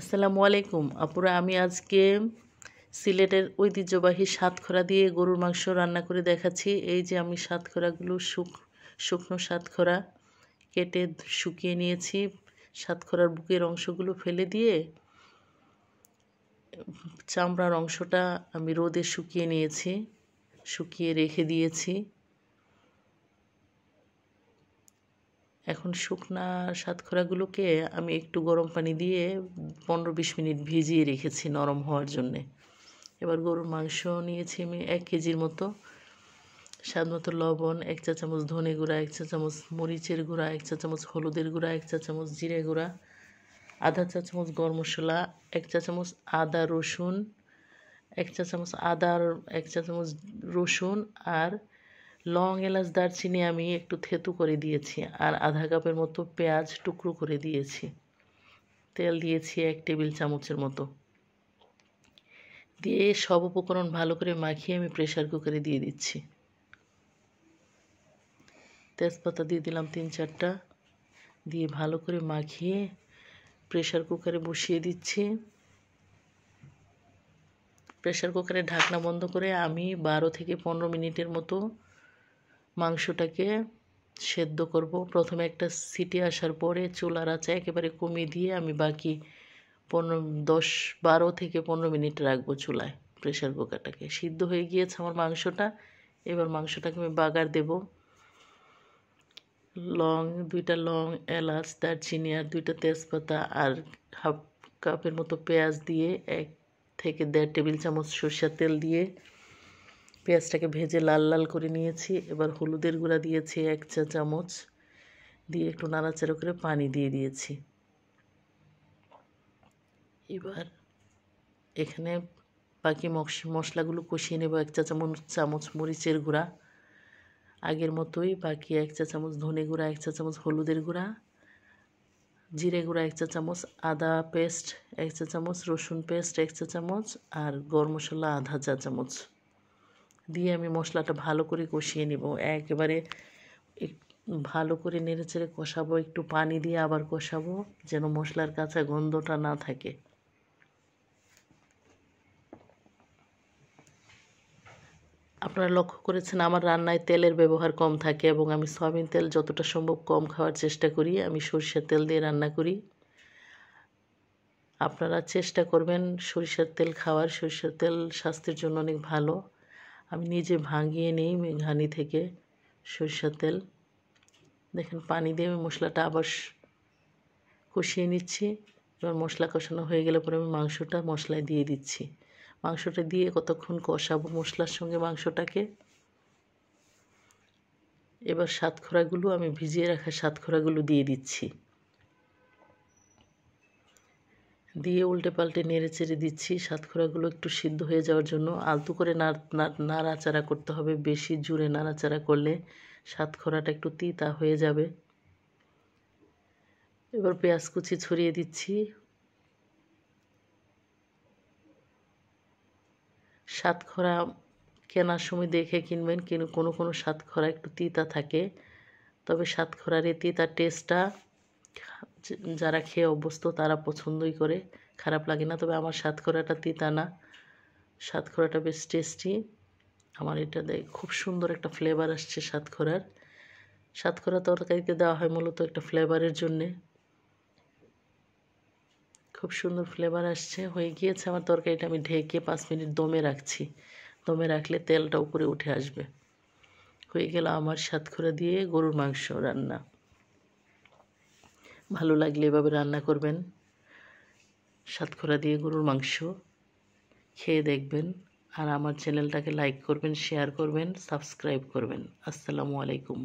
আসসালামু আলাইকুম আপুরা আমি আজকে সিলেটের ঐতিহ্যবাহী সাতখরা দিয়ে গরুর মাংস রান্না করে দেখাচ্ছি এই যে আমি সাতখরাগুলো শুক শুকনো সাতখরা কেটে শুকিয়ে নিয়েছি সাতখরার বুকের অংশগুলো ফেলে দিয়ে চামড়ার অংশটা আমি রোদে শুকিয়ে নিয়েছি শুকিয়ে রেখে দিয়েছি এখন শুকনা সাতক্ষরাগুলোকে আমি একটু গরম পানি দিয়ে পনেরো বিশ মিনিট ভিজিয়ে রেখেছি নরম হওয়ার জন্যে এবার গরুর মাংস নিয়েছি আমি এক কেজির মতো স্বাদ মতো লবণ এক চা চামচ ধনে গুঁড়া এক চা চামচ মরিচের গুঁড়া এক চা চামচ হলুদের গুঁড়া এক চা চামচ জিরে গুঁড়া আধা চা চামচ গরম মশলা এক চা চামচ আদা রসুন এক চা চামচ আদার এক চা চামচ রসুন আর লং এলাচ দারচিনি আমি একটু থেতু করে দিয়েছি আর আধা কাপের মতো পেঁয়াজ টুকরো করে দিয়েছি তেল দিয়েছি এক টেবিল চামচের মতো দিয়ে সব উপকরণ ভালো করে মাখিয়ে আমি প্রেশার কুকারে দিয়ে দিচ্ছি তেজপাতা দিয়ে দিলাম তিন চারটা দিয়ে ভালো করে মাখিয়ে প্রেশার কুকারে বসিয়ে দিচ্ছি প্রেশার কুকারে ঢাকনা বন্ধ করে আমি বারো থেকে পনেরো মিনিটের মতো মাংসটাকে সেদ্ধ করব প্রথমে একটা সিটি আসার পরে চুলার আছে একেবারে কমিয়ে দিয়ে আমি বাকি পনেরো দশ বারো থেকে পনেরো মিনিট রাখবো চুলায় প্রেশার কুকারটাকে সিদ্ধ হয়ে গিয়েছে আমার মাংসটা এবার মাংসটাকে আমি বাগার দেব লং দুইটা লং এলাচ দারচিনি আর দুইটা তেজপাতা আর হাফ কাপের মতো পেঁয়াজ দিয়ে এক থেকে দেড় টেবিল চামচ সরষের তেল দিয়ে পেঁয়াজটাকে ভেজে লাল লাল করে নিয়েছি এবার হলুদের গুঁড়া দিয়েছি এক চা চামচ দিয়ে একটু নাড়াচাড়া করে পানি দিয়ে দিয়েছি এবার এখানে বাকি মশলাগুলো কষিয়ে নেব এক চা চামচ চামচ মরিচের গুঁড়া আগের মতোই বাকি এক চা চামচ ধনে গুঁড়া এক চা চামচ হলুদের গুঁড়া জিরে গুঁড়া এক চা চামচ আদা পেস্ট এক চা চামচ রসুন পেস্ট এক চা চামচ আর গরম মশলা আধা চা চামচ দিয়ে আমি মশলাটা ভালো করে কষিয়ে নেব একেবারে ভালো করে নেড়েচেড়ে কষাবো একটু পানি দিয়ে আবার কষাবো যেন মশলার কাছে গন্ধটা না থাকে আপনারা লক্ষ্য করেছেন আমার রান্নায় তেলের ব্যবহার কম থাকে এবং আমি সয়াবিন তেল যতটা সম্ভব কম খাওয়ার চেষ্টা করি আমি সরিষার তেল দিয়ে রান্না করি আপনারা চেষ্টা করবেন সরিষার তেল খাওয়ার সরিষার তেল স্বাস্থ্যের জন্য অনেক ভালো আমি নিজে ভাঙিয়ে নিই মেঘানি থেকে সরষের তেল দেখেন পানি দিয়ে আমি মশলাটা আবার কষিয়ে নিচ্ছি এবার মশলা কষানো হয়ে গেলে পরে আমি মাংসটা মশলায় দিয়ে দিচ্ছি মাংসটা দিয়ে কতক্ষণ কষাবো মশলার সঙ্গে মাংসটাকে এবার সাতখোরাগুলো আমি ভিজিয়ে রাখা সাতখোরাগুলো দিয়ে দিচ্ছি দিয়ে উল্টে পাল্টে নেড়ে চেড়ে দিচ্ছি সাতখোরাগুলো একটু সিদ্ধ হয়ে যাওয়ার জন্য আলতু করে নাড়াচাড়া করতে হবে বেশি জুড়ে নাড়াচাড়া করলে সাতখোরাটা একটু তিতা হয়ে যাবে এবার পেঁয়াজ কুচি ছড়িয়ে দিচ্ছি সাতখরা কেনার সময় দেখে কিনবেন কিন্তু কোনো কোনো সাতখরা একটু তিতা থাকে তবে সাতখরার এ তিতা টেস্টটা যারা খেয়ে অভ্যস্ত তারা পছন্দই করে খারাপ লাগে না তবে আমার সাতখরাটা তিতা না সাতখরাটা বেশ টেস্টি আমার এটা দেয় খুব সুন্দর একটা ফ্লেভার আসছে সাতখরার সাতখরা তরকারিতে দেওয়া হয় মূলত একটা ফ্লেভারের জন্যে খুব সুন্দর ফ্লেভার আসছে হয়ে গিয়েছে আমার তরকারিটা আমি ঢেকে পাঁচ মিনিট দমে রাখছি দমে রাখলে তেলটা উপরে উঠে আসবে হয়ে গেল আমার সাতখরা দিয়ে গরুর মাংস রান্না ভালো লাগলে এভাবে রান্না করবেন সাতক্ষরা দিয়ে গরুর মাংস খেয়ে দেখবেন আর আমার চ্যানেলটাকে লাইক করবেন শেয়ার করবেন সাবস্ক্রাইব করবেন আসসালামু আলাইকুম